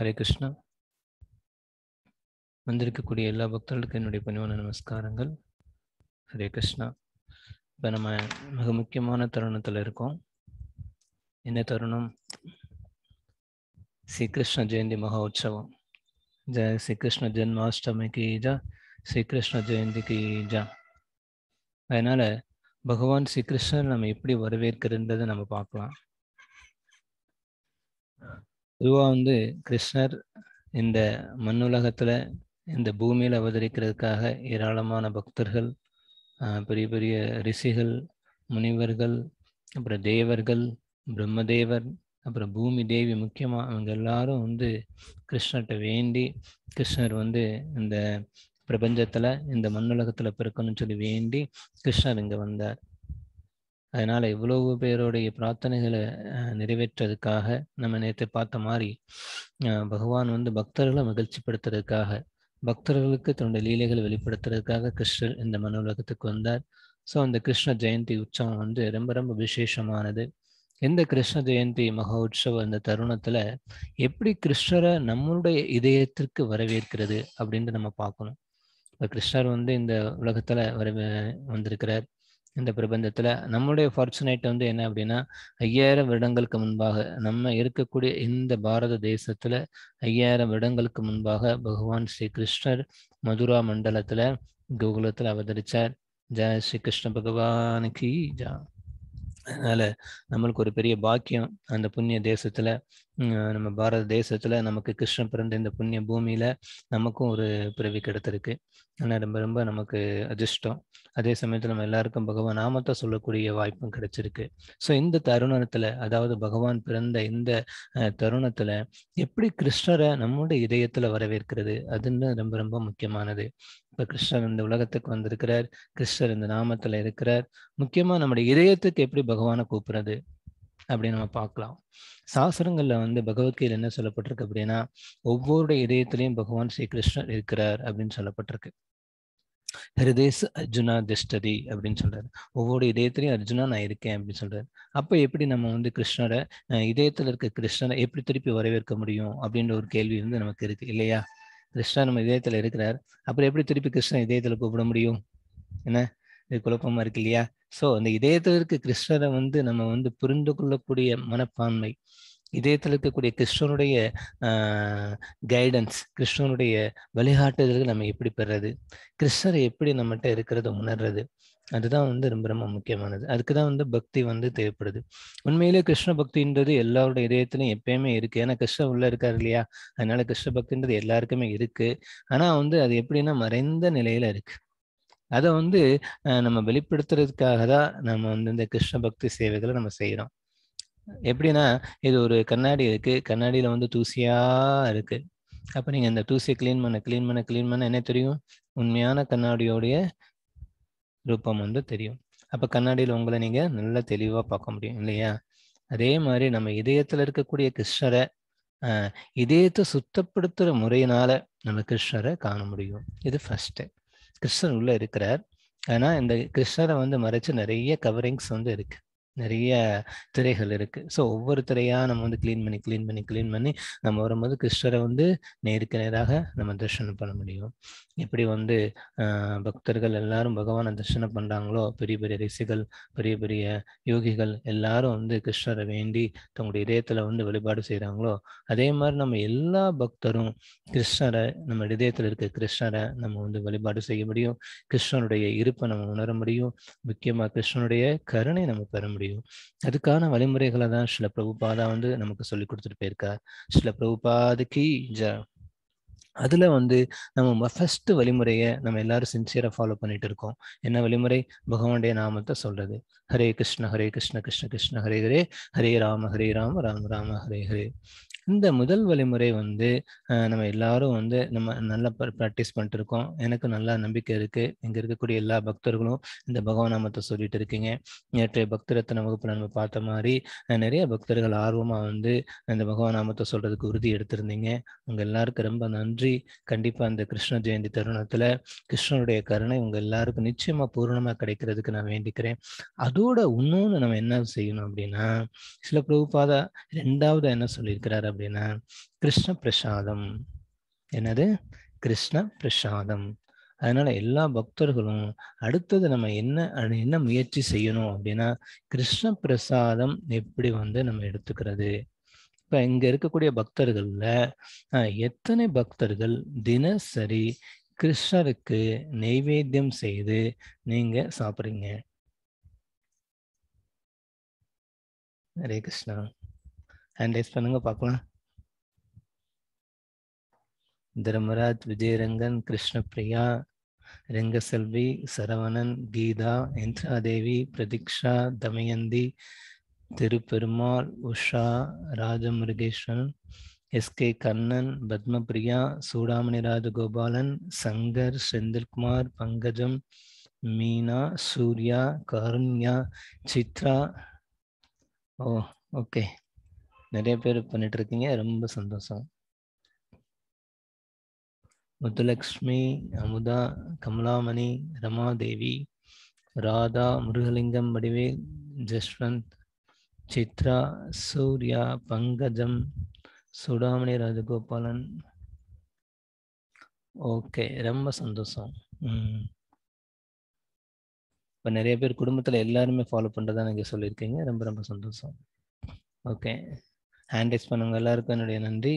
ஹரே கிருஷ்ணா வந்திருக்கக்கூடிய எல்லா பக்தர்களுக்கும் என்னுடைய பணிவான நமஸ்காரங்கள் ஹரே கிருஷ்ணா இப்போ நம்ம மிக முக்கியமான தருணத்தில் இருக்கோம் என்ன தருணம் ஸ்ரீகிருஷ்ண ஜெயந்தி மகா உற்சவம் ஜெய ஸ்ரீகிருஷ்ண ஜென்மாஷ்டமிக்கு ஜா ஸ்ரீகிருஷ்ண ஜெயந்திக்கு ஜா அதனால் பகவான் ஸ்ரீகிருஷ்ணன் நம்ம எப்படி வரவேற்கிறன்றதை நம்ம பார்க்கலாம் பொதுவாக வந்து கிருஷ்ணர் இந்த மண்ணுலகத்தில் இந்த பூமியில் அவதரிக்கிறதுக்காக ஏராளமான பக்தர்கள் பெரிய பெரிய ரிஷிகள் முனிவர்கள் அப்புறம் தேவர்கள் பிரம்மதேவர் அப்புறம் பூமி தேவி முக்கியமாக அவங்க எல்லாரும் வந்து கிருஷ்ணர்கிட்ட வேண்டி கிருஷ்ணர் வந்து இந்த பிரபஞ்சத்தில் இந்த மண்ணுலகத்தில் பிறக்கணும்னு சொல்லி வேண்டி கிருஷ்ணர் இங்கே வந்தார் அதனால் இவ்வளவு பேருடைய பிரார்த்தனைகளை நிறைவேற்றதுக்காக நம்ம நேற்று பார்த்த மாதிரி பகவான் வந்து பக்தர்களை மகிழ்ச்சிப்படுத்துறதுக்காக பக்தர்களுக்கு தன்னுடைய லீலைகளை வெளிப்படுத்துறதுக்காக கிருஷ்ணர் இந்த மன உலகத்துக்கு வந்தார் ஸோ அந்த கிருஷ்ண ஜெயந்தி உற்சவம் வந்து ரொம்ப ரொம்ப விசேஷமானது இந்த கிருஷ்ண ஜெயந்தி மகோத்சவ இந்த தருணத்துல எப்படி கிருஷ்ணரை நம்மளுடைய இதயத்திற்கு வரவேற்கிறது அப்படின்ட்டு நம்ம பார்க்கணும் இப்போ கிருஷ்ணர் வந்து இந்த உலகத்துல வர வந்திருக்கிறார் இந்த பிரபந்தத்தில் நம்முடைய ஃபார்ச்சுனேட் வந்து என்ன அப்படின்னா ஐயாயிரம் வருடங்களுக்கு முன்பாக நம்ம இருக்கக்கூடிய இந்த பாரத தேசத்தில் ஐயாயிரம் வருடங்களுக்கு முன்பாக பகவான் ஸ்ரீ கிருஷ்ணர் மதுரா மண்டலத்தில் கோகுலத்தில் அவதரித்தார் ஜெய ஸ்ரீ கிருஷ்ண பகவானுக்கு ஜா அதனால் நம்மளுக்கு ஒரு பெரிய பாக்கியம் அந்த புண்ணிய தேசத்தில் நம்ம பாரத தேசத்துல நமக்கு கிருஷ்ணன் பிறந்த இந்த புண்ணிய பூமியில நமக்கும் ஒரு பிறவி கிடைத்திருக்கு ஆனால் ரொம்ப ரொம்ப நமக்கு அதிர்ஷ்டம் அதே சமயத்துல நம்ம எல்லாருக்கும் பகவான் நாமத்தை சொல்லக்கூடிய வாய்ப்பும் கிடைச்சிருக்கு ஸோ இந்த தருணத்துல அதாவது பகவான் பிறந்த இந்த தருணத்துல எப்படி கிருஷ்ணரை நம்மளுடைய இதயத்துல வரவேற்கிறது அதுன்னு ரொம்ப ரொம்ப முக்கியமானது இப்ப கிருஷ்ணர் இந்த உலகத்துக்கு வந்திருக்கிறார் கிருஷ்ணர் இந்த நாமத்துல இருக்கிறார் முக்கியமா நம்முடைய இதயத்துக்கு எப்படி பகவானை கூப்பிடுறது அப்படின்னு நம்ம பார்க்கலாம் சாஸ்திரங்கள்ல வந்து பகவத்கீதையில் என்ன சொல்லப்பட்டிருக்கு அப்படின்னா ஒவ்வொரு இதயத்திலையும் பகவான் ஸ்ரீகிருஷ்ணன் இருக்கிறார் அப்படின்னு சொல்லப்பட்டிருக்கு ஹிருதேஸ் அர்ஜுனா திஷ்டதி அப்படின்னு சொல்றாரு ஒவ்வொரு இதயத்திலையும் அர்ஜுனா நான் இருக்கேன் அப்படின்னு சொல்றாரு அப்ப எப்படி நம்ம வந்து கிருஷ்ணரை இதயத்துல இருக்க கிருஷ்ணரை எப்படி திருப்பி வரவேற்க முடியும் அப்படின்ற ஒரு கேள்வி வந்து நமக்கு இருக்கு இல்லையா கிருஷ்ணா நம்ம இதயத்துல இருக்கிறார் அப்புறம் எப்படி திருப்பி கிருஷ்ணன் இதயத்துல கூப்பிட முடியும் என்ன இது குழப்பமா இருக்கு இல்லையா ஸோ அந்த இதயத்திற்கு கிருஷ்ணரை வந்து நம்ம வந்து புரிந்து கொள்ளக்கூடிய மனப்பான்மை இதயத்தில் இருக்கக்கூடிய கிருஷ்ணனுடைய கைடன்ஸ் கிருஷ்ணனுடைய வழிகாட்டுதல்கள் நம்ம எப்படி பெறது கிருஷ்ணரை எப்படி நம்மகிட்ட இருக்கிறத உணர்றது அதுதான் வந்து ரொம்ப ரொம்ப முக்கியமானது அதுக்கு தான் வந்து பக்தி வந்து தேவைப்படுது உண்மையிலே கிருஷ்ண பக்தின்றது எல்லாரோட இதயத்திலும் எப்பயுமே இருக்கு ஏன்னா கிருஷ்ணன் உள்ள இருக்காரு இல்லையா அதனால கிருஷ்ண பக்தின்றது எல்லாருக்குமே இருக்கு ஆனா வந்து அது எப்படின்னா மறைந்த நிலையில இருக்கு அதை வந்து நம்ம வெளிப்படுத்துறதுக்காக தான் நம்ம வந்து இந்த கிருஷ்ண பக்தி சேவைகளை நம்ம செய்கிறோம் எப்படின்னா இது ஒரு கண்ணாடி இருக்கு கண்ணாடியில் வந்து தூசியாக இருக்கு அப்போ நீங்கள் இந்த தூசியை கிளீன் பண்ண கிளீன் பண்ண கிளீன் பண்ண என்ன தெரியும் உண்மையான கண்ணாடியோடைய ரூபம் வந்து தெரியும் அப்போ கண்ணாடியில் உங்களை நீங்கள் நல்லா தெளிவாக பார்க்க முடியும் இல்லையா அதே மாதிரி நம்ம இதயத்தில் இருக்கக்கூடிய கிருஷ்ணரை இதயத்தை சுத்தப்படுத்துகிற முறையினால நம்ம கிருஷ்ணரை காண முடியும் இது ஃபஸ்ட்டு கிருஷ்ணர் உள்ள இருக்கிறார் ஆனா இந்த கிருஷ்ணரை வந்து மறைச்சு நிறைய கவரிங்ஸ் வந்து இருக்கு நிறைய திரைகள் இருக்கு ஸோ ஒவ்வொரு திரையா நம்ம வந்து கிளீன் பண்ணி கிளீன் பண்ணி கிளீன் பண்ணி நம்ம வரும்போது கிருஷ்ணரை வந்து நேருக்கு நேராக நம்ம தர்ஷனம் பண்ண முடியும் எப்படி வந்து பக்தர்கள் எல்லாரும் பகவானை தர்ஷனம் பண்றாங்களோ பெரிய பெரிய ரிஷிகள் பெரிய பெரிய யோகிகள் எல்லாரும் வந்து கிருஷ்ணரை வேண்டி தங்களுடைய இதயத்துல வந்து வழிபாடு செய்யறாங்களோ அதே மாதிரி நம்ம எல்லா பக்தரும் கிருஷ்ணரை நம்ம இதயத்துல இருக்க கிருஷ்ணரை நம்ம வந்து வழிபாடு செய்ய முடியும் கிருஷ்ணனுடைய இருப்பை நம்ம உணர முடியும் முக்கியமா கிருஷ்ணனுடைய கருணை நம்ம பெற முடியும் முடியும் அதுக்கான வழிமுறைகளை தான் சில பிரபுபாதா வந்து நமக்கு சொல்லி கொடுத்துட்டு போயிருக்கா சில பிரபுபாதுக்கு ஜ அதுல வந்து நம்ம ஃபர்ஸ்ட் வழிமுறையை நம்ம எல்லாரும் சின்சியரா ஃபாலோ பண்ணிட்டு இருக்கோம் என்ன வழிமுறை பகவானுடைய நாமத்தை சொல்றது ஹரே கிருஷ்ண ஹரே கிருஷ்ண கிருஷ்ண கிருஷ்ண ஹரே ஹரே ஹரே ராம ஹரே ராம ராம ராம ஹரே ஹரே இந்த முதல் வழிமுறை வந்து நம்ம எல்லாரும் வந்து நம்ம நல்லா ப்ராக்டிஸ் பண்ணிட்டு இருக்கோம் எனக்கு நல்லா நம்பிக்கை இருக்கு இங்க இருக்கக்கூடிய எல்லா பக்தர்களும் இந்த பகவான் நாமத்தை சொல்லிட்டு இருக்கீங்க நேற்றைய பக்தரத்தன வகுப்புல நம்ம பார்த்த மாதிரி நிறைய பக்தர்கள் ஆர்வமா வந்து இந்த பகவான் நாமத்தை சொல்றதுக்கு உறுதி எடுத்திருந்தீங்க உங்க எல்லாருக்கும் ரொம்ப நன்றி கண்டிப்பா அந்த கிருஷ்ண ஜெயந்தி தருணத்துல கிருஷ்ணனுடைய கருணை உங்க எல்லாருக்கும் நிச்சயமா பூர்ணமா கிடைக்கிறதுக்கு நான் வேண்டிக்கிறேன் அதோட இன்னொன்னு நம்ம என்ன செய்யணும் அப்படின்னா சில பிரபுபாதா ரெண்டாவது என்ன சொல்லியிருக்கிறாரு அப்படின்னா கிருஷ்ண பிரசாதம் என்னது கிருஷ்ண பிரசாதம் அதனால எல்லா பக்தர்களும் அடுத்தது நம்ம என்ன என்ன முயற்சி செய்யணும் அப்படின்னா கிருஷ்ண பிரசாதம் எப்படி வந்து நம்ம எடுத்துக்கிறது இப்ப இங்க இருக்கக்கூடிய பக்தர்கள்ல எத்தனை பக்தர்கள் தினசரி கிருஷ்ணருக்கு நெய்வேத்தியம் செய்து நீங்க சாப்பிடுறீங்க ஹரே கிருஷ்ணா அனலைஸ் பண்ணுங்க பார்க்கலாம் Dharmaraj Vijayarangan Krishnapriya Rengaselvi Saravanan Geetha Indiradevi Pratiksha Damayanthi Thiruperumal Usha Rajamurugeswaran S K Kannan Padmapriya Choodamani Rajagopalan Shankar Senthilkumar Pankajam Meena Surya Karunya Chitra oh okay நிறைய பேர் பண்ணிட்டு இருக்கீங்க ரொம்ப சந்தோஷம் முத்துலக்ஷ்மி அமுதா கமலாமணி ரமாதேவி ராதா முருகலிங்கம் வடிவேல் ஜஸ்வந்த் சித்ரா சூர்யா பங்கஜம் சுடாமணி ராஜகோபாலன் ஓகே ரொம்ப சந்தோஷம் இப்போ நிறைய பேர் குடும்பத்தில் எல்லாருமே ஃபாலோ பண்ணுறதா நீங்கள் சொல்லியிருக்கீங்க ரொம்ப ரொம்ப சந்தோஷம் ஓகே ஹேண்ட் ரைஸ் பண்ணுங்க எல்லாருக்கும் என்னுடைய நன்றி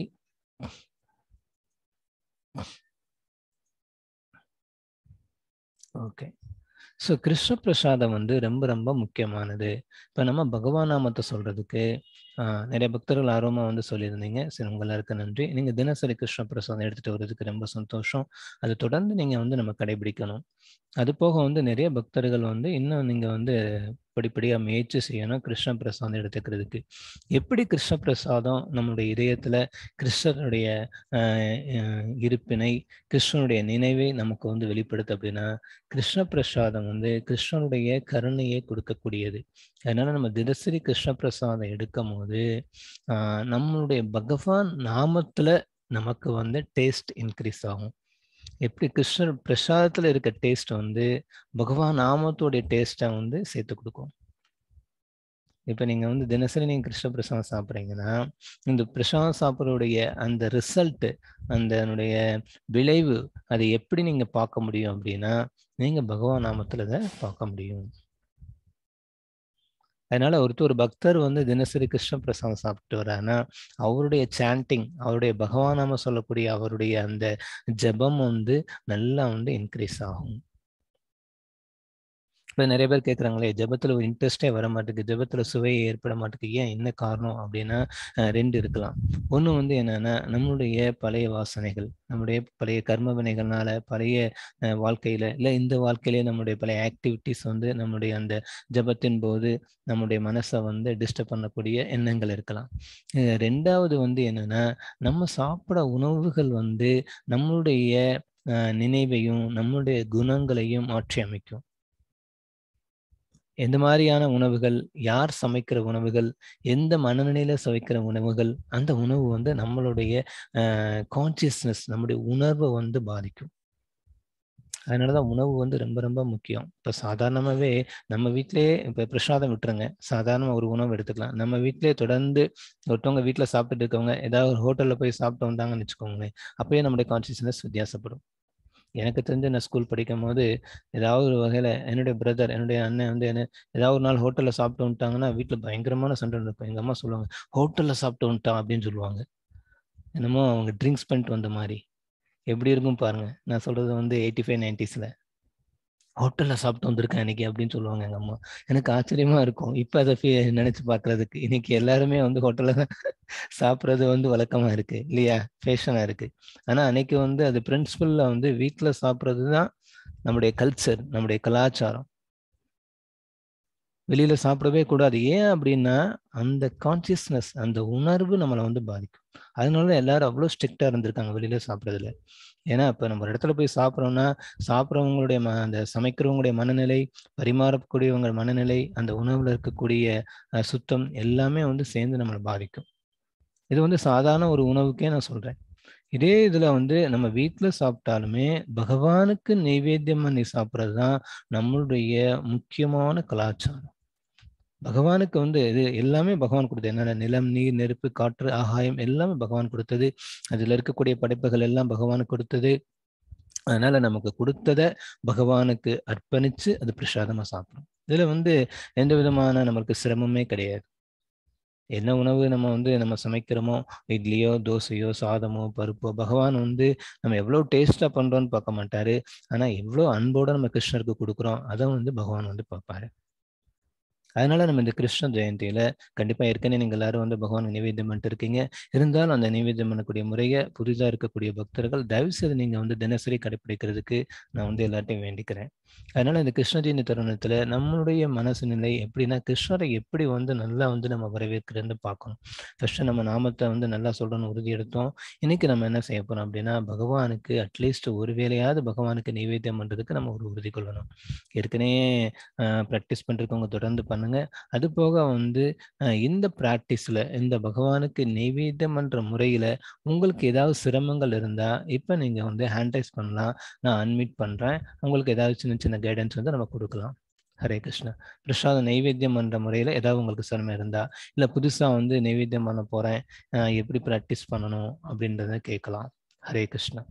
ஓகே ஸோ கிருஷ்ண பிரசாதம் வந்து ரொம்ப ரொம்ப முக்கியமானது இப்போ நம்ம பகவான் நாமத்தை சொல்றதுக்கு நிறைய பக்தர்கள் ஆர்வமாக வந்து சொல்லியிருந்தீங்க சரி உங்களுக்கு நன்றி நீங்கள் தினசரி கிருஷ்ண பிரசாதம் எடுத்துகிட்டு வர்றதுக்கு ரொம்ப சந்தோஷம் அதை தொடர்ந்து நீங்கள் வந்து நம்ம கடைபிடிக்கணும் அது போக வந்து நிறைய பக்தர்கள் வந்து இன்னும் நீங்கள் வந்து படிப்படியாக முயற்சி செய்யணும் கிருஷ்ண பிரசாதம் எடுத்துக்கிறதுக்கு எப்படி கிருஷ்ண பிரசாதம் நம்முடைய இதயத்தில் கிருஷ்ணனுடைய இருப்பினை கிருஷ்ணனுடைய நினைவை நமக்கு வந்து வெளிப்படுத்து அப்படின்னா கிருஷ்ண பிரசாதம் வந்து கிருஷ்ணனுடைய கருணையை கொடுக்கக்கூடியது அதனால நம்ம தினசரி கிருஷ்ண பிரசாதம் எடுக்கும் போது நம்மளுடைய பகவான் நாமத்தில் நமக்கு வந்து டேஸ்ட் இன்க்ரீஸ் ஆகும் எப்படி கிருஷ்ணர் பிரசாதத்தில் இருக்க டேஸ்ட்டை வந்து பகவான் நாமத்தோடைய டேஸ்ட்டை வந்து சேர்த்து கொடுக்கும் இப்போ நீங்கள் வந்து தினசரி நீங்கள் கிருஷ்ண பிரசாதம் சாப்பிட்றீங்கன்னா இந்த பிரசாதம் சாப்பிட்றோடைய அந்த ரிசல்ட்டு அந்த அதனுடைய விளைவு அதை எப்படி நீங்கள் பார்க்க முடியும் அப்படின்னா நீங்கள் பகவான் நாமத்தில் தான் பார்க்க முடியும் அதனால ஒருத்தர் ஒரு பக்தர் வந்து தினசரி கிருஷ்ண பிரசாதம் சாப்பிட்டு வரானா அவருடைய சாண்டிங் அவருடைய பகவானாம சொல்லக்கூடிய அவருடைய அந்த ஜபம் வந்து நல்லா வந்து இன்க்ரீஸ் ஆகும் இப்போ நிறைய பேர் கேட்குறாங்களே ஜபத்தில் ஒரு இன்ட்ரெஸ்டே வர மாட்டேங்குது ஜபத்தில் சுவையை ஏற்பட மாட்டேங்குது ஏன் என்ன காரணம் அப்படின்னா ரெண்டு இருக்கலாம் ஒன்று வந்து என்னென்னா நம்மளுடைய பழைய வாசனைகள் நம்முடைய பழைய கர்ம வினைகள்னால பழைய வாழ்க்கையில் இல்லை இந்த வாழ்க்கையிலே நம்முடைய பழைய ஆக்டிவிட்டிஸ் வந்து நம்முடைய அந்த ஜபத்தின் போது நம்முடைய மனசை வந்து டிஸ்டர்ப் பண்ணக்கூடிய எண்ணங்கள் இருக்கலாம் ரெண்டாவது வந்து என்னென்னா நம்ம சாப்பிட உணவுகள் வந்து நம்மளுடைய நினைவையும் நம்மளுடைய குணங்களையும் மாற்றி அமைக்கும் எந்த மாதிரியான உணவுகள் யார் சமைக்கிற உணவுகள் எந்த மனநிலையில சமைக்கிற உணவுகள் அந்த உணவு வந்து நம்மளுடைய கான்சியஸ்னஸ் நம்முடைய உணர்வை வந்து பாதிக்கும் அதனாலதான் உணவு வந்து ரொம்ப ரொம்ப முக்கியம் இப்போ சாதாரணமாகவே நம்ம வீட்டிலேயே இப்போ பிரசாதம் விட்டுருங்க சாதாரணமாக ஒரு உணவு எடுத்துக்கலாம் நம்ம வீட்டிலேயே தொடர்ந்து ஒருத்தவங்க வீட்டில் சாப்பிட்டு இருக்கவங்க ஏதாவது ஒரு ஹோட்டலில் போய் சாப்பிட்டு வந்தாங்கன்னு வச்சுக்கோங்களேன் அப்பயே நம்முடைய கான்சியஸ்னஸ் வித்தியாசப்படும் எனக்கு தெரிஞ்ச நான் ஸ்கூல் படிக்கும் போது ஏதாவது ஒரு வகையில் என்னுடைய பிரதர் என்னுடைய அண்ணன் வந்து என்ன ஏதாவது ஒரு நாள் ஹோட்டலில் சாப்பிட்டு வந்துட்டாங்கன்னா வீட்டில் பயங்கரமான சண்டை நடக்கும் எங்கள் அம்மா சொல்லுவாங்க ஹோட்டலில் சாப்பிட்டு வந்துட்டான் அப்படின்னு சொல்லுவாங்க என்னமோ அவங்க ட்ரிங்க்ஸ் பண்ணிட்டு வந்த மாதிரி எப்படி இருக்கும் பாருங்க நான் சொல்கிறது வந்து எயிட்டி ஃபைவ் நைன்டிஸில் ஹோட்டலில் சாப்பிட்டு வந்திருக்கேன் இன்னைக்கு அப்படின்னு சொல்லுவாங்க எங்கள் அம்மா எனக்கு ஆச்சரியமா இருக்கும் இப்போ அதை நினைச்சு பார்க்கறதுக்கு இன்னைக்கு எல்லாருமே வந்து ஹோட்டலில் தான் சாப்பிட்றது வந்து வழக்கமாக இருக்கு இல்லையா ஃபேஷனாக இருக்கு ஆனால் அன்னைக்கு வந்து அது பிரின்சிபல்ல வந்து வீட்டில் சாப்பிட்றது தான் நம்முடைய கல்ச்சர் நம்முடைய கலாச்சாரம் வெளியில சாப்பிடவே கூடாது ஏன் அப்படின்னா அந்த கான்சியஸ்னஸ் அந்த உணர்வு நம்மளை வந்து பாதிக்கும் அதனால எல்லாரும் அவ்வளோ ஸ்ட்ரிக்டா இருந்திருக்காங்க வெளியில சாப்பிட்றதுல ஏன்னா இப்போ நம்ம ஒரு இடத்துல போய் சாப்பிடறோம்னா சாப்பிட்றவங்களுடைய ம அந்த சமைக்கிறவங்களுடைய மனநிலை பரிமாறக்கூடியவங்க மனநிலை அந்த உணவுல இருக்கக்கூடிய சுத்தம் எல்லாமே வந்து சேர்ந்து நம்மளை பாதிக்கும் இது வந்து சாதாரண ஒரு உணவுக்கே நான் சொல்றேன் இதே இதுல வந்து நம்ம வீட்டுல சாப்பிட்டாலுமே பகவானுக்கு நைவேத்தியம் பண்ணி சாப்பிட்றது தான் நம்மளுடைய முக்கியமான கலாச்சாரம் பகவானுக்கு வந்து இது எல்லாமே பகவான் கொடுத்தது என்னென்ன நிலம் நீர் நெருப்பு காற்று ஆகாயம் எல்லாமே பகவான் கொடுத்தது அதுல இருக்கக்கூடிய படைப்புகள் எல்லாம் பகவான் கொடுத்தது அதனால நமக்கு கொடுத்ததை பகவானுக்கு அர்ப்பணிச்சு அது பிரசாதமா சாப்பிடும் இதுல வந்து எந்த விதமான நம்மளுக்கு சிரமமே கிடையாது என்ன உணவு நம்ம வந்து நம்ம சமைக்கிறோமோ இட்லியோ தோசையோ சாதமோ பருப்போ பகவான் வந்து நம்ம எவ்வளோ டேஸ்ட்டாக பண்ணுறோன்னு பார்க்க மாட்டாரு ஆனால் எவ்வளோ அன்போடு நம்ம கிருஷ்ணருக்கு கொடுக்குறோம் அதை வந்து பகவான் வந்து பார்ப்பாரு அதனால நம்ம இந்த கிருஷ்ண ஜெயந்தியில கண்டிப்பா ஏற்கனவே நீங்க எல்லாரும் வந்து பகவான் நிவேதம் பண்ணிட்டு இருக்கீங்க இருந்தாலும் அந்த நிவேதம் பண்ணக்கூடிய முறையை புதிதாக இருக்கக்கூடிய பக்தர்கள் தயவு செய்து நீங்க வந்து தினசரி கடைபிடிக்கிறதுக்கு நான் வந்து எல்லார்ட்டையும் வேண்டிக்கிறேன் அதனால இந்த கிருஷ்ண ஜெயந்தி தருணத்துல நம்மளுடைய மனசு நிலை எப்படின்னா கிருஷ்ணரை எப்படி வந்து நல்லா வந்து நம்ம வரவேற்கிறதுன்னு பார்க்கணும் ஃபர்ஸ்ட் நம்ம நாமத்தை வந்து நல்லா சொல்றோம்னு உறுதி எடுத்தோம் இன்னைக்கு நம்ம என்ன செய்ய போறோம் அப்படின்னா பகவானுக்கு அட்லீஸ்ட் ஒரு வேலையாவது பகவானுக்கு நைவேத்தியம் பண்றதுக்கு நம்ம ஒரு உறுதி கொள்ளணும் ஏற்கனவே ப்ராக்டிஸ் பண்ணிருக்கவங்க தொடர்ந்து பண்ண பண்ணுங்க அது போக வந்து இந்த ப்ராக்டிஸ்ல இந்த பகவானுக்கு நெய்வேத்தியம்ன்ற முறையில் உங்களுக்கு ஏதாவது சிரமங்கள் இருந்தால் இப்போ நீங்கள் வந்து ஹேண்டைஸ் பண்ணலாம் நான் அன்மிட் பண்ணுறேன் உங்களுக்கு ஏதாவது சின்ன சின்ன கைடன்ஸ் வந்து நம்ம கொடுக்கலாம் ஹரே கிருஷ்ணா பிரசாத நைவேத்தியம் பண்ற முறையில் ஏதாவது உங்களுக்கு சிரமம் இருந்தால் இல்லை புதுசாக வந்து நைவேத்தியம் பண்ண போகிறேன் எப்படி ப்ராக்டிஸ் பண்ணணும் அப்படின்றத கேட்கலாம் ஹரே கிருஷ்ணா